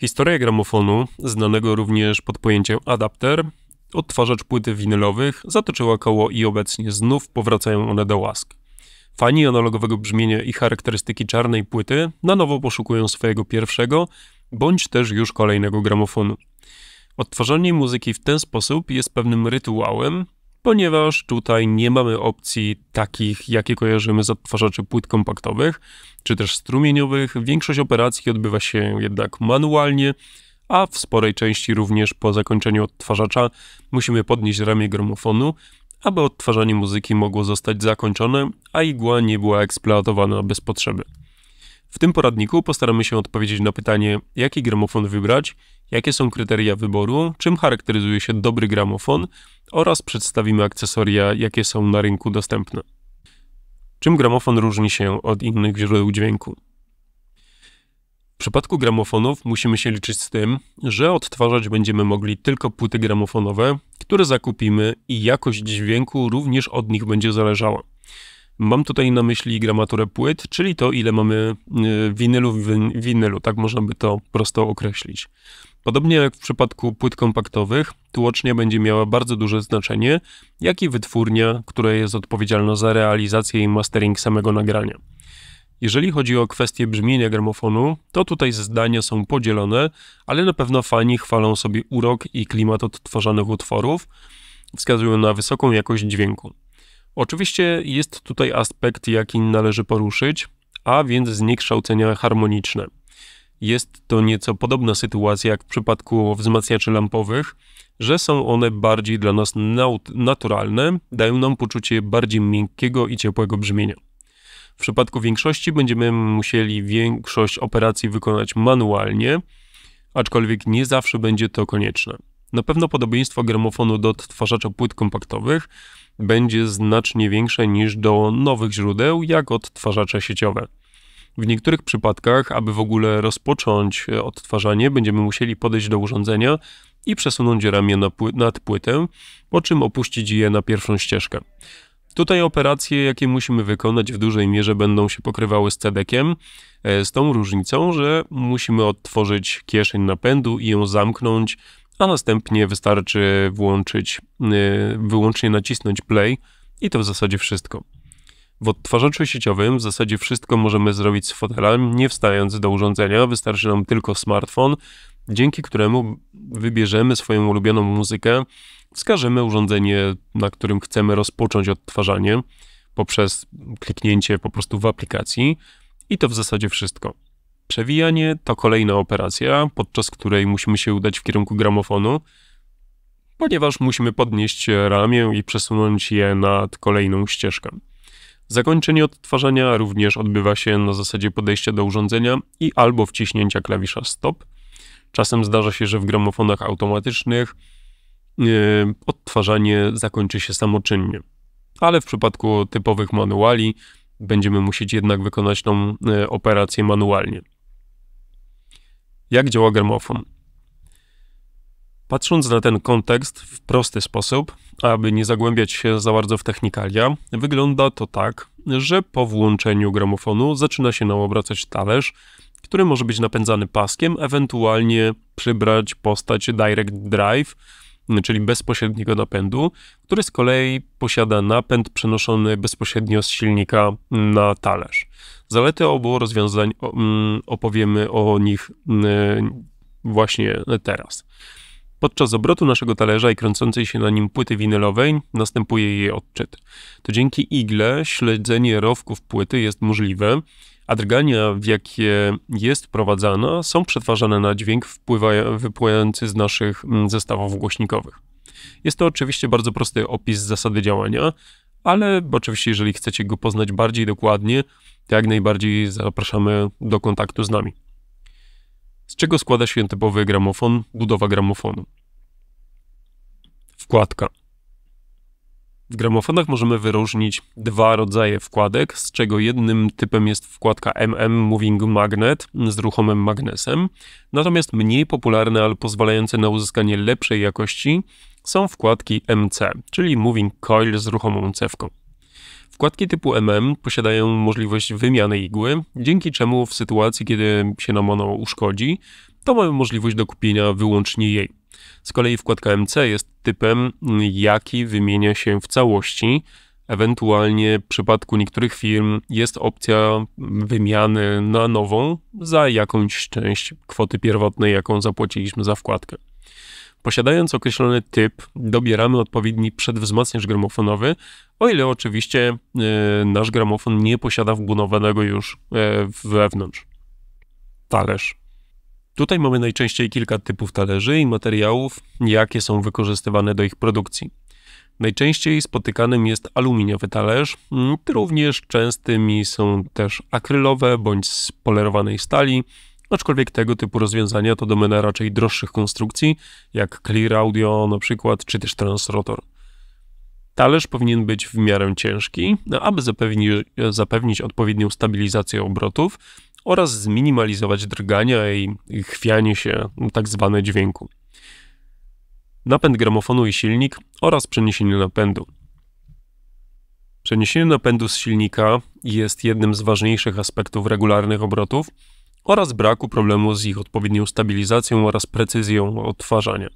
Historia gramofonu, znanego również pod pojęciem adapter, odtwarzacz płyty winylowych, zatoczyła koło i obecnie znów powracają one do łask. Fani analogowego brzmienia i charakterystyki czarnej płyty na nowo poszukują swojego pierwszego, bądź też już kolejnego gramofonu. Odtwarzanie muzyki w ten sposób jest pewnym rytuałem, ponieważ tutaj nie mamy opcji takich, jakie kojarzymy z odtwarzaczy płyt kompaktowych czy też strumieniowych. Większość operacji odbywa się jednak manualnie, a w sporej części również po zakończeniu odtwarzacza musimy podnieść ramię gramofonu, aby odtwarzanie muzyki mogło zostać zakończone, a igła nie była eksploatowana bez potrzeby. W tym poradniku postaramy się odpowiedzieć na pytanie, jaki gramofon wybrać, jakie są kryteria wyboru, czym charakteryzuje się dobry gramofon oraz przedstawimy akcesoria, jakie są na rynku dostępne. Czym gramofon różni się od innych źródeł dźwięku? W przypadku gramofonów musimy się liczyć z tym, że odtwarzać będziemy mogli tylko płyty gramofonowe, które zakupimy i jakość dźwięku również od nich będzie zależała. Mam tutaj na myśli gramaturę płyt, czyli to, ile mamy y, winylu w winylu, tak można by to prosto określić. Podobnie jak w przypadku płyt kompaktowych, tłocznia będzie miała bardzo duże znaczenie, jak i wytwórnia, która jest odpowiedzialna za realizację i mastering samego nagrania. Jeżeli chodzi o kwestię brzmienia gramofonu, to tutaj zdania są podzielone, ale na pewno fani chwalą sobie urok i klimat odtworzonych utworów, wskazują na wysoką jakość dźwięku. Oczywiście jest tutaj aspekt, jaki należy poruszyć, a więc zniekształcenia harmoniczne. Jest to nieco podobna sytuacja jak w przypadku wzmacniaczy lampowych, że są one bardziej dla nas naturalne, dają nam poczucie bardziej miękkiego i ciepłego brzmienia. W przypadku większości będziemy musieli większość operacji wykonać manualnie, aczkolwiek nie zawsze będzie to konieczne. Na pewno podobieństwo gramofonu do odtwarzacza płyt kompaktowych będzie znacznie większe niż do nowych źródeł, jak odtwarzacze sieciowe. W niektórych przypadkach, aby w ogóle rozpocząć e, odtwarzanie, będziemy musieli podejść do urządzenia i przesunąć ramię nad płytę, po czym opuścić je na pierwszą ścieżkę. Tutaj operacje, jakie musimy wykonać w dużej mierze będą się pokrywały z cedekiem, e, z tą różnicą, że musimy odtworzyć kieszeń napędu i ją zamknąć a następnie wystarczy włączyć, y, wyłącznie nacisnąć play i to w zasadzie wszystko. W odtwarzaczu sieciowym w zasadzie wszystko możemy zrobić z fotelem, nie wstając do urządzenia, wystarczy nam tylko smartfon, dzięki któremu wybierzemy swoją ulubioną muzykę, wskażemy urządzenie, na którym chcemy rozpocząć odtwarzanie poprzez kliknięcie po prostu w aplikacji i to w zasadzie wszystko. Przewijanie to kolejna operacja, podczas której musimy się udać w kierunku gramofonu, ponieważ musimy podnieść ramię i przesunąć je nad kolejną ścieżkę. Zakończenie odtwarzania również odbywa się na zasadzie podejścia do urządzenia i albo wciśnięcia klawisza stop. Czasem zdarza się, że w gramofonach automatycznych yy, odtwarzanie zakończy się samoczynnie. Ale w przypadku typowych manuali będziemy musieć jednak wykonać tą yy, operację manualnie jak działa gramofon. Patrząc na ten kontekst w prosty sposób, aby nie zagłębiać się za bardzo w technikalia, wygląda to tak, że po włączeniu gramofonu zaczyna się nam obracać talerz, który może być napędzany paskiem, ewentualnie przybrać postać direct drive, czyli bezpośredniego napędu, który z kolei posiada napęd przenoszony bezpośrednio z silnika na talerz. Zalety obu rozwiązań mm, opowiemy o nich mm, właśnie teraz. Podczas obrotu naszego talerza i kręcącej się na nim płyty winylowej następuje jej odczyt. To dzięki igle śledzenie rowków płyty jest możliwe, a drgania, w jakie jest prowadzana, są przetwarzane na dźwięk wypływający z naszych mm, zestawów głośnikowych. Jest to oczywiście bardzo prosty opis zasady działania, ale oczywiście, jeżeli chcecie go poznać bardziej dokładnie, jak najbardziej zapraszamy do kontaktu z nami. Z czego składa się typowy gramofon, budowa gramofonu? Wkładka. W gramofonach możemy wyróżnić dwa rodzaje wkładek, z czego jednym typem jest wkładka MM Moving Magnet z ruchomym magnesem, natomiast mniej popularne, ale pozwalające na uzyskanie lepszej jakości są wkładki MC, czyli Moving Coil z ruchomą cewką. Wkładki typu MM posiadają możliwość wymiany igły, dzięki czemu w sytuacji, kiedy się nam ona uszkodzi, to mamy możliwość dokupienia wyłącznie jej. Z kolei wkładka MC jest typem, jaki wymienia się w całości. Ewentualnie w przypadku niektórych firm jest opcja wymiany na nową za jakąś część kwoty pierwotnej, jaką zapłaciliśmy za wkładkę. Posiadając określony typ, dobieramy odpowiedni przedwzmacniacz gramofonowy, o ile oczywiście e, nasz gramofon nie posiada wbudowanego już e, wewnątrz talerz. Tutaj mamy najczęściej kilka typów talerzy i materiałów, jakie są wykorzystywane do ich produkcji. Najczęściej spotykanym jest aluminiowy talerz, również częstymi są też akrylowe bądź z polerowanej stali, Aczkolwiek tego typu rozwiązania to domena raczej droższych konstrukcji, jak Clear Audio na przykład, czy też Transrotor. Talerz powinien być w miarę ciężki, no, aby zapewni, zapewnić odpowiednią stabilizację obrotów oraz zminimalizować drgania i chwianie się tzw. Tak dźwięku. Napęd gramofonu i silnik oraz przeniesienie napędu. Przeniesienie napędu z silnika jest jednym z ważniejszych aspektów regularnych obrotów, oraz braku problemu z ich odpowiednią stabilizacją oraz precyzją odtwarzania.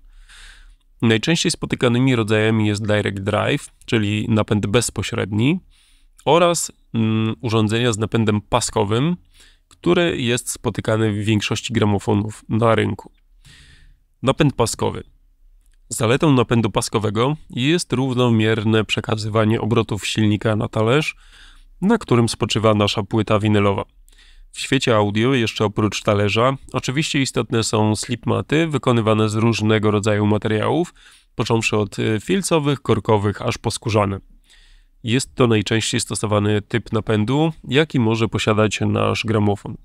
Najczęściej spotykanymi rodzajami jest direct drive, czyli napęd bezpośredni, oraz mm, urządzenia z napędem paskowym, który jest spotykany w większości gramofonów na rynku. Napęd paskowy. Zaletą napędu paskowego jest równomierne przekazywanie obrotów silnika na talerz, na którym spoczywa nasza płyta winylowa. W świecie audio, jeszcze oprócz talerza, oczywiście istotne są slipmaty wykonywane z różnego rodzaju materiałów, począwszy od y, filcowych, korkowych, aż po skórzane. Jest to najczęściej stosowany typ napędu, jaki może posiadać nasz gramofon.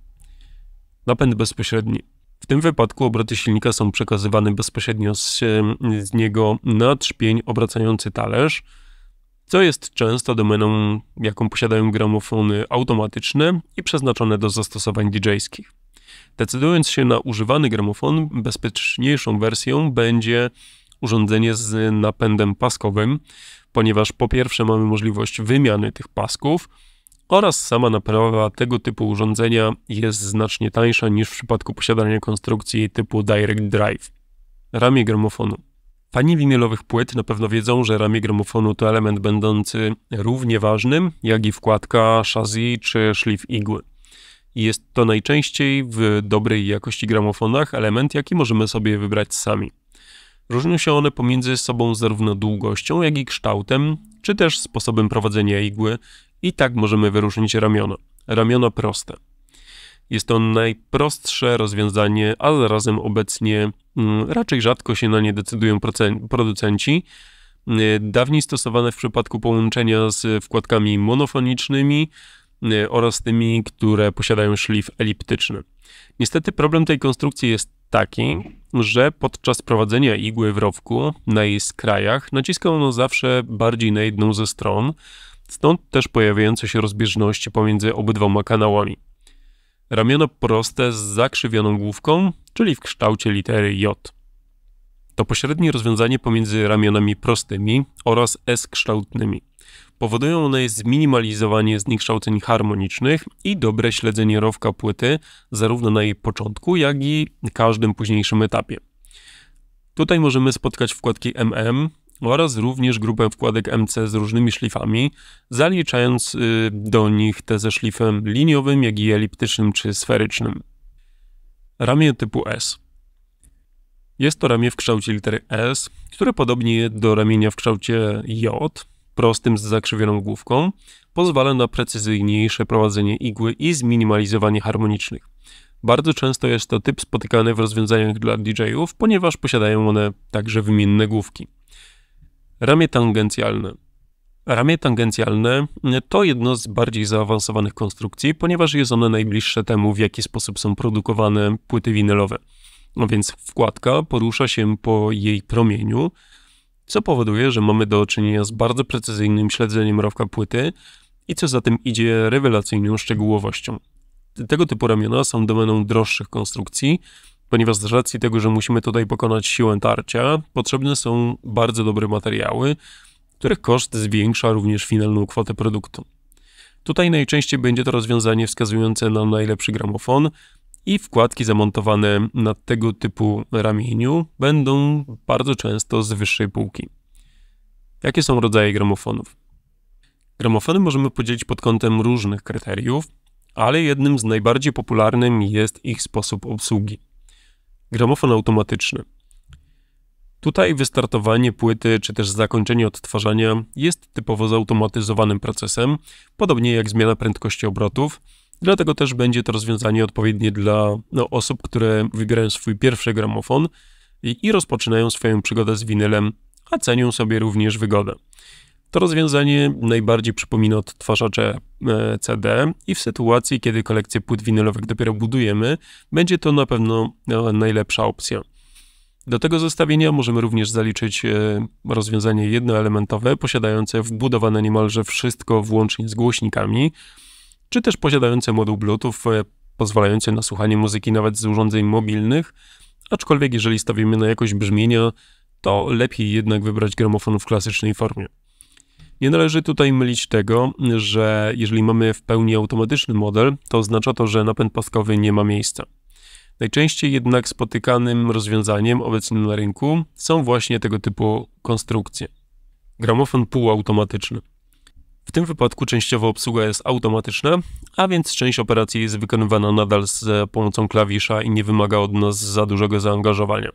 Napęd bezpośredni. W tym wypadku obroty silnika są przekazywane bezpośrednio z, y, z niego na trzpień obracający talerz, co jest często domeną, jaką posiadają gramofony automatyczne i przeznaczone do zastosowań DJ-skich. Decydując się na używany gramofon, bezpieczniejszą wersją będzie urządzenie z napędem paskowym, ponieważ po pierwsze mamy możliwość wymiany tych pasków oraz sama naprawa tego typu urządzenia jest znacznie tańsza niż w przypadku posiadania konstrukcji typu Direct Drive. Ramię gramofonu Pani winylowych płyt na pewno wiedzą, że ramię gramofonu to element będący równie ważnym, jak i wkładka, chassis czy szlif igły. Jest to najczęściej w dobrej jakości gramofonach element, jaki możemy sobie wybrać sami. Różnią się one pomiędzy sobą zarówno długością, jak i kształtem, czy też sposobem prowadzenia igły i tak możemy wyróżnić ramiona. Ramiona proste. Jest to najprostsze rozwiązanie, a zarazem obecnie mm, raczej rzadko się na nie decydują producenci. Y, dawniej stosowane w przypadku połączenia z wkładkami monofonicznymi y, oraz tymi, które posiadają szlif eliptyczny. Niestety problem tej konstrukcji jest taki, że podczas prowadzenia igły w rowku na jej skrajach naciska ono zawsze bardziej na jedną ze stron, stąd też pojawiające się rozbieżności pomiędzy obydwoma kanałami. Ramiona proste z zakrzywioną główką, czyli w kształcie litery J. To pośrednie rozwiązanie pomiędzy ramionami prostymi oraz S-kształtnymi. Powodują one zminimalizowanie zniekształceń harmonicznych i dobre śledzenie rowka płyty zarówno na jej początku, jak i każdym późniejszym etapie. Tutaj możemy spotkać wkładki MM, oraz również grupę wkładek MC z różnymi szlifami, zaliczając y, do nich te ze szlifem liniowym, jak i eliptycznym czy sferycznym. Ramię typu S. Jest to ramię w kształcie litery S, które podobnie do ramienia w kształcie J, prostym z zakrzywioną główką, pozwala na precyzyjniejsze prowadzenie igły i zminimalizowanie harmonicznych. Bardzo często jest to typ spotykany w rozwiązaniach dla DJ-ów, ponieważ posiadają one także wymienne główki. Ramię tangencjalne. Ramię tangencjalne to jedno z bardziej zaawansowanych konstrukcji, ponieważ jest ono najbliższe temu, w jaki sposób są produkowane płyty winylowe. No więc wkładka porusza się po jej promieniu, co powoduje, że mamy do czynienia z bardzo precyzyjnym śledzeniem rowka płyty i co za tym idzie rewelacyjną szczegółowością. Tego typu ramiona są domeną droższych konstrukcji, ponieważ z racji tego, że musimy tutaj pokonać siłę tarcia, potrzebne są bardzo dobre materiały, których koszt zwiększa również finalną kwotę produktu. Tutaj najczęściej będzie to rozwiązanie wskazujące na najlepszy gramofon i wkładki zamontowane na tego typu ramieniu będą bardzo często z wyższej półki. Jakie są rodzaje gramofonów? Gramofony możemy podzielić pod kątem różnych kryteriów, ale jednym z najbardziej popularnym jest ich sposób obsługi. Gramofon automatyczny. Tutaj wystartowanie płyty czy też zakończenie odtwarzania jest typowo zautomatyzowanym procesem, podobnie jak zmiana prędkości obrotów, dlatego też będzie to rozwiązanie odpowiednie dla no, osób, które wybierają swój pierwszy gramofon i, i rozpoczynają swoją przygodę z winylem, a cenią sobie również wygodę. To rozwiązanie najbardziej przypomina odtwarzacze e, CD i w sytuacji, kiedy kolekcję płyt winylowych dopiero budujemy, będzie to na pewno e, najlepsza opcja. Do tego zestawienia możemy również zaliczyć e, rozwiązanie jednoelementowe, posiadające wbudowane niemalże wszystko włącznie z głośnikami, czy też posiadające moduł Bluetooth pozwalający na słuchanie muzyki nawet z urządzeń mobilnych, aczkolwiek jeżeli stawimy na jakość brzmienia, to lepiej jednak wybrać gramofon w klasycznej formie. Nie należy tutaj mylić tego, że jeżeli mamy w pełni automatyczny model, to oznacza to, że napęd paskowy nie ma miejsca. Najczęściej jednak spotykanym rozwiązaniem obecnym na rynku są właśnie tego typu konstrukcje. Gramofon półautomatyczny. W tym wypadku częściowo obsługa jest automatyczna, a więc część operacji jest wykonywana nadal z pomocą klawisza i nie wymaga od nas za dużego zaangażowania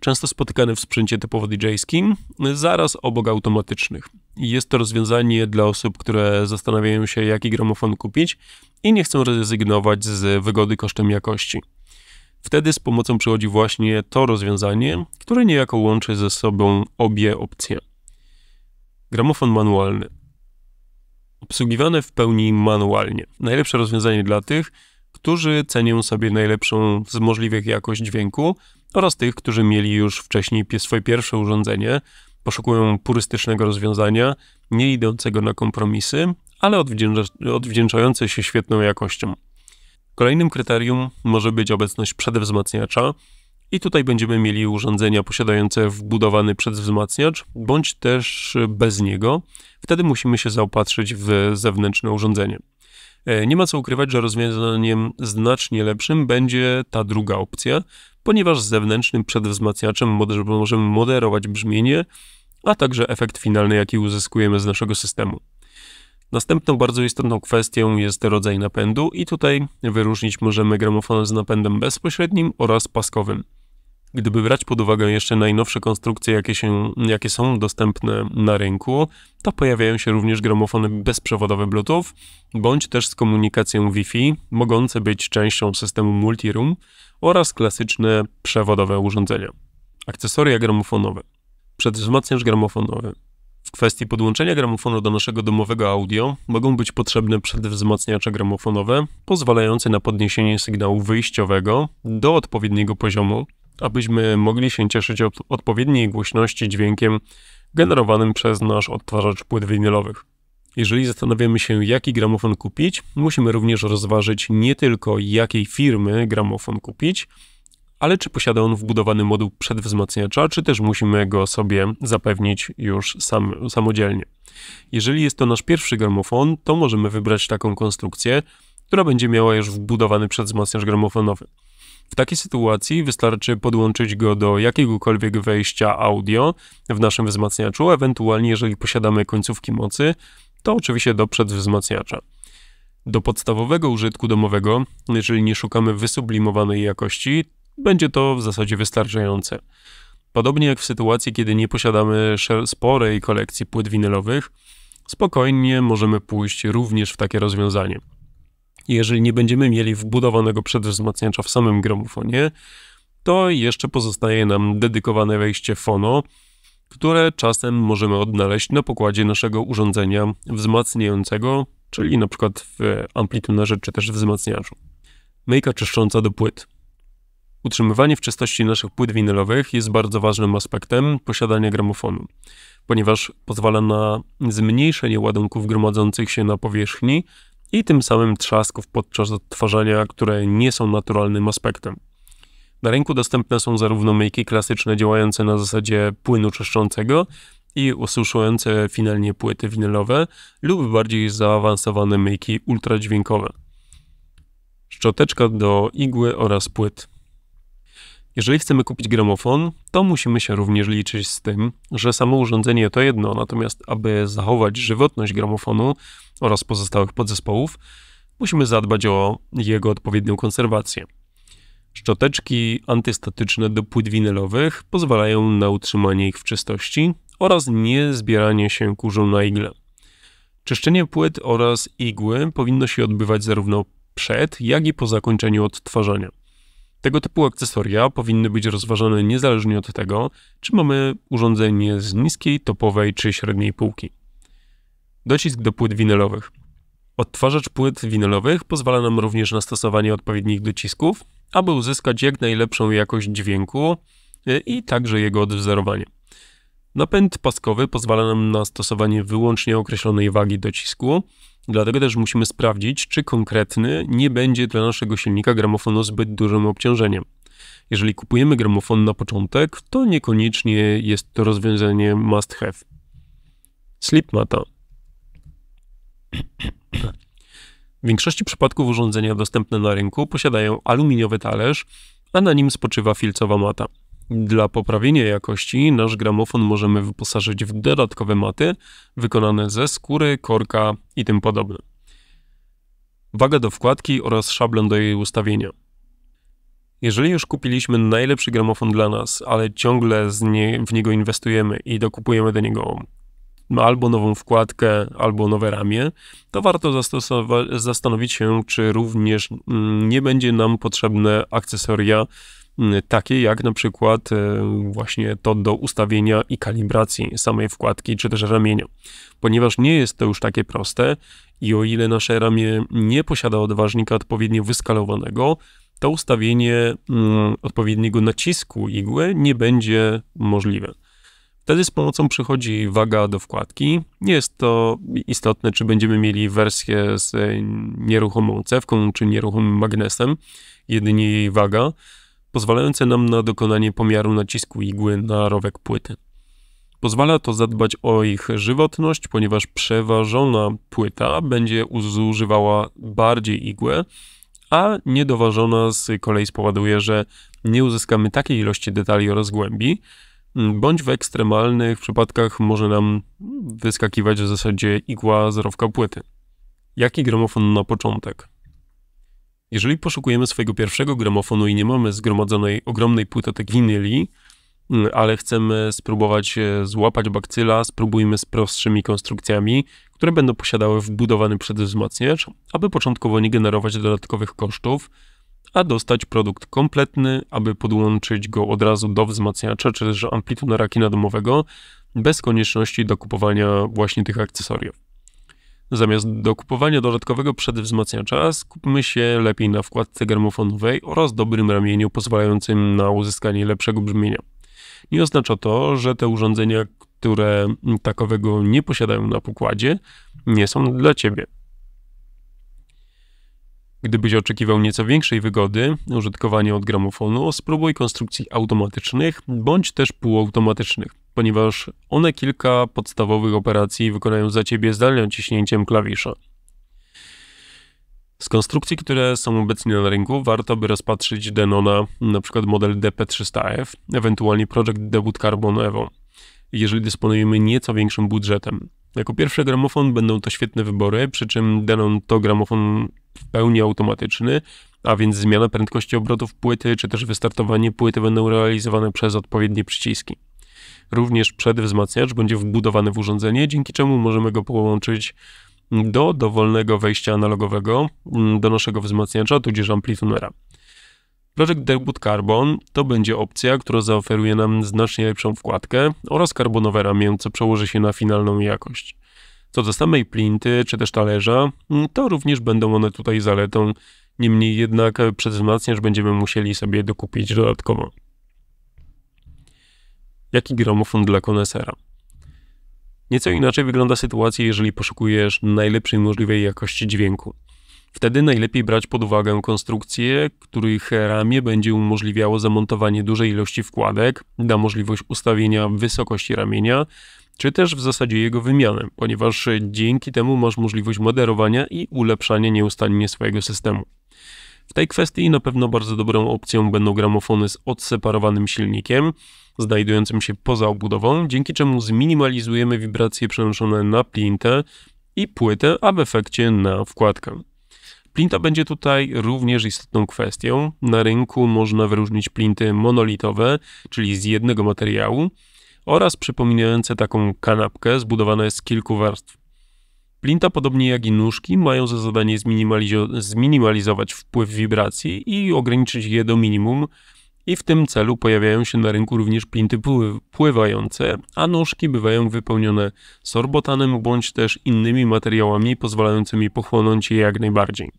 często spotykane w sprzęcie typowo DJ-skim, zaraz obok automatycznych. Jest to rozwiązanie dla osób, które zastanawiają się, jaki gramofon kupić i nie chcą rezygnować z wygody kosztem jakości. Wtedy z pomocą przychodzi właśnie to rozwiązanie, które niejako łączy ze sobą obie opcje. Gramofon manualny. Obsługiwany w pełni manualnie. Najlepsze rozwiązanie dla tych, którzy cenią sobie najlepszą z możliwych jakość dźwięku, oraz tych, którzy mieli już wcześniej swoje pierwsze urządzenie, poszukują purystycznego rozwiązania, nie idącego na kompromisy, ale odwdzięcza odwdzięczające się świetną jakością. Kolejnym kryterium może być obecność przedwzmacniacza, i tutaj będziemy mieli urządzenia posiadające wbudowany przedwzmacniacz, bądź też bez niego. Wtedy musimy się zaopatrzyć w zewnętrzne urządzenie. E, nie ma co ukrywać, że rozwiązaniem znacznie lepszym będzie ta druga opcja, ponieważ z zewnętrznym przedwzmacniaczem możemy moderować brzmienie, a także efekt finalny, jaki uzyskujemy z naszego systemu. Następną bardzo istotną kwestią jest rodzaj napędu i tutaj wyróżnić możemy gramofon z napędem bezpośrednim oraz paskowym. Gdyby brać pod uwagę jeszcze najnowsze konstrukcje, jakie, się, jakie są dostępne na rynku, to pojawiają się również gramofony bezprzewodowe Bluetooth, bądź też z komunikacją Wi-Fi, mogące być częścią systemu Multiroom, oraz klasyczne przewodowe urządzenia. Akcesoria gramofonowe. Przedwzmacniacz gramofonowy. W kwestii podłączenia gramofonu do naszego domowego audio mogą być potrzebne przedwzmacniacze gramofonowe, pozwalające na podniesienie sygnału wyjściowego do odpowiedniego poziomu, abyśmy mogli się cieszyć od odpowiedniej głośności dźwiękiem generowanym przez nasz odtwarzacz płyt winylowych. Jeżeli zastanawiamy się, jaki gramofon kupić, musimy również rozważyć nie tylko jakiej firmy gramofon kupić, ale czy posiada on wbudowany moduł przedwzmacniacza, czy też musimy go sobie zapewnić już sam, samodzielnie. Jeżeli jest to nasz pierwszy gramofon, to możemy wybrać taką konstrukcję, która będzie miała już wbudowany przedwzmacniacz gramofonowy. W takiej sytuacji wystarczy podłączyć go do jakiegokolwiek wejścia audio w naszym wzmacniaczu, ewentualnie jeżeli posiadamy końcówki mocy, to oczywiście do przedwzmacniacza. Do podstawowego użytku domowego, jeżeli nie szukamy wysublimowanej jakości, będzie to w zasadzie wystarczające. Podobnie jak w sytuacji, kiedy nie posiadamy sporej kolekcji płyt winylowych, spokojnie możemy pójść również w takie rozwiązanie. Jeżeli nie będziemy mieli wbudowanego przedwzmacniacza w samym gramofonie, to jeszcze pozostaje nam dedykowane wejście fono, które czasem możemy odnaleźć na pokładzie naszego urządzenia wzmacniającego, czyli na przykład w amplitunerze czy też wzmacniaczu. Myjka czyszcząca do płyt. Utrzymywanie w czystości naszych płyt winylowych jest bardzo ważnym aspektem posiadania gramofonu, ponieważ pozwala na zmniejszenie ładunków gromadzących się na powierzchni i tym samym trzasków podczas odtwarzania, które nie są naturalnym aspektem. Na rynku dostępne są zarówno myjki klasyczne działające na zasadzie płynu czyszczącego i osuszające, finalnie płyty winylowe lub bardziej zaawansowane myjki ultradźwiękowe. Szczoteczka do igły oraz płyt. Jeżeli chcemy kupić gramofon, to musimy się również liczyć z tym, że samo urządzenie to jedno, natomiast aby zachować żywotność gramofonu oraz pozostałych podzespołów, musimy zadbać o jego odpowiednią konserwację. Szczoteczki antystatyczne do płyt winylowych pozwalają na utrzymanie ich w czystości oraz nie zbieranie się kurzą na igle. Czyszczenie płyt oraz igły powinno się odbywać zarówno przed, jak i po zakończeniu odtwarzania. Tego typu akcesoria powinny być rozważane niezależnie od tego, czy mamy urządzenie z niskiej, topowej czy średniej półki. Docisk do płyt winylowych. Odtwarzacz płyt winylowych pozwala nam również na stosowanie odpowiednich docisków, aby uzyskać jak najlepszą jakość dźwięku y, i także jego odwzorowanie. Napęd paskowy pozwala nam na stosowanie wyłącznie określonej wagi docisku, dlatego też musimy sprawdzić, czy konkretny nie będzie dla naszego silnika gramofonu zbyt dużym obciążeniem. Jeżeli kupujemy gramofon na początek, to niekoniecznie jest to rozwiązanie must have. Slip mata. W większości przypadków urządzenia dostępne na rynku posiadają aluminiowy talerz, a na nim spoczywa filcowa mata. Dla poprawienia jakości nasz gramofon możemy wyposażyć w dodatkowe maty wykonane ze skóry, korka i tym podobne. Waga do wkładki oraz szablon do jej ustawienia. Jeżeli już kupiliśmy najlepszy gramofon dla nas, ale ciągle nie, w niego inwestujemy i dokupujemy do niego no, albo nową wkładkę, albo nowe ramię, to warto zastanowić się, czy również mm, nie będzie nam potrzebne akcesoria mm, takie jak na przykład e, właśnie to do ustawienia i kalibracji samej wkładki czy też ramienia, ponieważ nie jest to już takie proste i o ile nasze ramię nie posiada odważnika odpowiednio wyskalowanego, to ustawienie mm, odpowiedniego nacisku igły nie będzie możliwe. Wtedy z pomocą przychodzi waga do wkładki. Nie jest to istotne, czy będziemy mieli wersję z nieruchomą cewką, czy nieruchomym magnesem, jedynie jej waga, pozwalająca nam na dokonanie pomiaru nacisku igły na rowek płyty. Pozwala to zadbać o ich żywotność, ponieważ przeważona płyta będzie zużywała bardziej igłę, a niedoważona z kolei spowoduje, że nie uzyskamy takiej ilości detali oraz głębi, Mm, bądź w ekstremalnych przypadkach może nam wyskakiwać w zasadzie igła zerowka płyty. Jaki gramofon na początek? Jeżeli poszukujemy swojego pierwszego gramofonu i nie mamy zgromadzonej ogromnej płytotek winyli, mm, ale chcemy spróbować e, złapać bakcyla, spróbujmy z prostszymi konstrukcjami, które będą posiadały wbudowany przedwzmacniacz, aby początkowo nie generować dodatkowych kosztów, a dostać produkt kompletny, aby podłączyć go od razu do wzmacniacza czy też amplitunera kina domowego, bez konieczności dokupowania właśnie tych akcesoriów. Zamiast dokupowania dodatkowego przedwzmacniacza, skupmy się lepiej na wkładce gramofonowej oraz dobrym ramieniu pozwalającym na uzyskanie lepszego brzmienia. Nie oznacza to, że te urządzenia, które takowego nie posiadają na pokładzie, nie są dla Ciebie. Gdybyś oczekiwał nieco większej wygody, użytkowania od gramofonu, spróbuj konstrukcji automatycznych bądź też półautomatycznych, ponieważ one kilka podstawowych operacji wykonają za ciebie zdalnie ciśnięciem klawisza. Z konstrukcji, które są obecnie na rynku, warto by rozpatrzyć Denona, np. model DP300F, ewentualnie Project Debut Carbon Evo, jeżeli dysponujemy nieco większym budżetem. Jako pierwszy gramofon będą to świetne wybory, przy czym Denon to gramofon w pełni automatyczny, a więc zmiana prędkości obrotów płyty czy też wystartowanie płyty będą realizowane przez odpowiednie przyciski. Również przedwzmacniacz będzie wbudowany w urządzenie, dzięki czemu możemy go połączyć do dowolnego wejścia analogowego mm, do naszego wzmacniacza, tudzież amplitunera. Project Debut Carbon to będzie opcja, która zaoferuje nam znacznie lepszą wkładkę oraz karbonowe ramię, co przełoży się na finalną jakość. Co do samej plinty czy też talerza, to również będą one tutaj zaletą, niemniej jednak przez wzmacniacz będziemy musieli sobie dokupić dodatkowo. Jaki gramofon dla konesera? Nieco inaczej wygląda sytuacja, jeżeli poszukujesz najlepszej możliwej jakości dźwięku. Wtedy najlepiej brać pod uwagę konstrukcje, których ramię będzie umożliwiało zamontowanie dużej ilości wkładek, da możliwość ustawienia wysokości ramienia, czy też w zasadzie jego wymianę, ponieważ dzięki temu masz możliwość moderowania i ulepszania nieustannie swojego systemu. W tej kwestii na pewno bardzo dobrą opcją będą gramofony z odseparowanym silnikiem, znajdującym się poza obudową, dzięki czemu zminimalizujemy wibracje przenoszone na plintę i płytę, a w efekcie na wkładkę. Plinta będzie tutaj również istotną kwestią. Na rynku można wyróżnić plinty monolitowe, czyli z jednego materiału, oraz przypominające taką kanapkę zbudowane z kilku warstw. Plinta, podobnie jak i nóżki, mają za zadanie zminimalizować wpływ wibracji i ograniczyć je do minimum, i w tym celu pojawiają się na rynku również pinty pływające, a nóżki bywają wypełnione sorbotanem bądź też innymi materiałami pozwalającymi pochłonąć je jak najbardziej.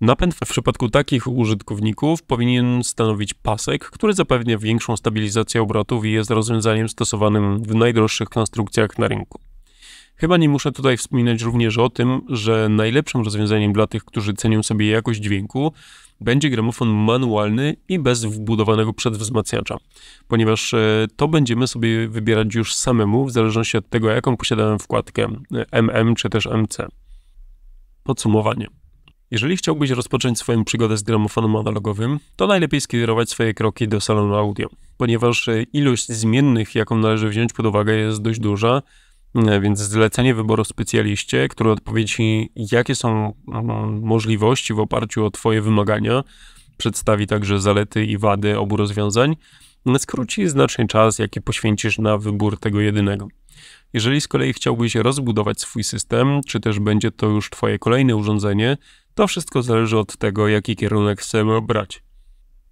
Napęd w przypadku takich użytkowników powinien stanowić pasek, który zapewnia większą stabilizację obrotów i jest rozwiązaniem stosowanym w najdroższych konstrukcjach na rynku. Chyba nie muszę tutaj wspominać również o tym, że najlepszym rozwiązaniem dla tych, którzy cenią sobie jakość dźwięku, będzie gramofon manualny i bez wbudowanego przedwzmacniacza, ponieważ e, to będziemy sobie wybierać już samemu, w zależności od tego, jaką posiadałem wkładkę MM czy też MC. Podsumowanie. Jeżeli chciałbyś rozpocząć swoją przygodę z gramofonem analogowym, to najlepiej skierować swoje kroki do salonu audio, ponieważ e, ilość zmiennych, jaką należy wziąć pod uwagę, jest dość duża, E, więc zlecenie wyboru specjaliście, który odpowiedzi jakie są no, możliwości w oparciu o Twoje wymagania, przedstawi także zalety i wady obu rozwiązań, no, skróci znacznie czas, jaki poświęcisz na wybór tego jedynego. Jeżeli z kolei chciałbyś rozbudować swój system, czy też będzie to już Twoje kolejne urządzenie, to wszystko zależy od tego, jaki kierunek chcemy obrać.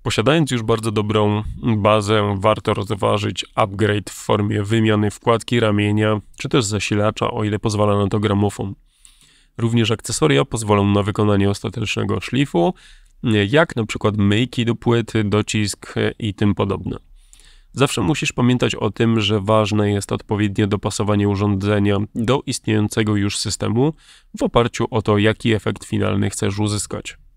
Posiadając już bardzo dobrą bazę, warto rozważyć upgrade w formie wymiany wkładki ramienia czy też zasilacza, o ile pozwala na to gramofon. Również akcesoria pozwolą na wykonanie ostatecznego szlifu, jak na przykład myjki do płyty, docisk i tym podobne. Zawsze musisz pamiętać o tym, że ważne jest odpowiednie dopasowanie urządzenia do istniejącego już systemu w oparciu o to, jaki efekt finalny chcesz uzyskać.